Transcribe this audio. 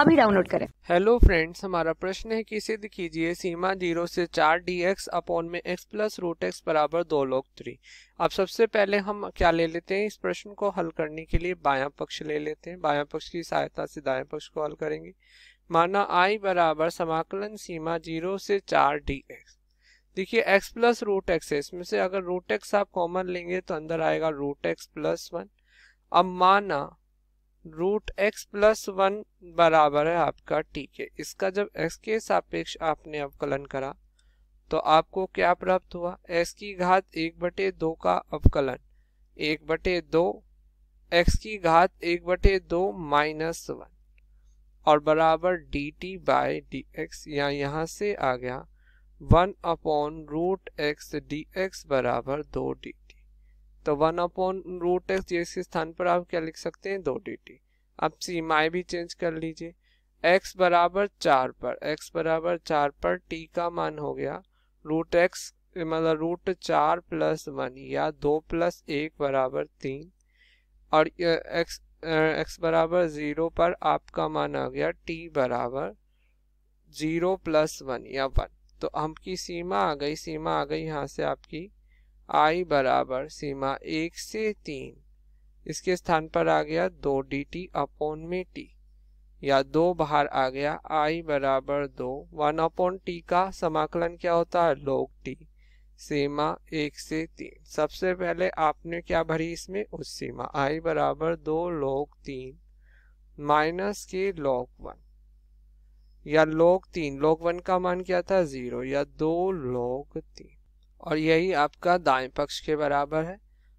अभी डाउनलोड करें hello friends हमारा प्रश्न है कि सिद्ध कीजिए सीमा जीरो से चार डी एक्स अपॉन में एक्स प्लस रूट एक्स बराबर दो लोग थ्री अब सबसे पहले हम क्या ले लेते हैं इस प्रश्न को हल करने के लिए बायां पक्ष ले लेते हैं बायां पक्ष की सहायता से दायां पक्ष को हल करेंगे माना आई बराबर समाकलन सीमा जीरो से चार डी एक्स देखिए एक्स प्लस रूट एक्स है इसमें से अगर रूट एक्स आप कॉमन लेंगे तो अंदर आएगा रूट एक्स प्लस वन अब माना रूट एक्स प्लस वन बराबर है आपका टी के इसका जब एक्स के सापेक्ष आपने अवकलन करा तो आपको क्या प्राप्त हुआ एक्स की घात एक बटे दो का अवकलन एक बटे दो एक्स की घात एक बटे दो माइनस वन और बराबर D T by D X या यहाँ से आ गया one upon root X D X बराबर दो डी टी तो वन अपॉन रूट एक्स जैसे स्थान पर आप क्या लिख सकते हैं दो डी टी आप सीमाएं भी चेंज कर लीजिए x बराबर चार पर x बराबर चार पर t का मान हो गया रूट एक्स मतलब रूट चार प्लस वन या दो प्लस एक बराबर तीन और x x बराबर ज़ीरो पर आपका मान आ गया t बराबर ज़ीरो प्लस वन या वन तो हम की सीमा आ गई सीमा आ गई यहाँ से आपकी i बराबर सीमा एक से तीन इसके स्थान पर आ गया दो डी टी अपॉन में टी या दो बाहर आ गया आई बराबर दो वन अपॉन टी का समाकलन क्या होता है लोग टी सीमा एक से तीन सबसे पहले आपने क्या भरी इसमें उस सीमा आई बराबर दो लोग तीन माइनस के लोग वन या लोग तीन लोग वन का मान क्या था जीरो या दो लोग तीन और यही आपका दाएं पक्ष के बराबर है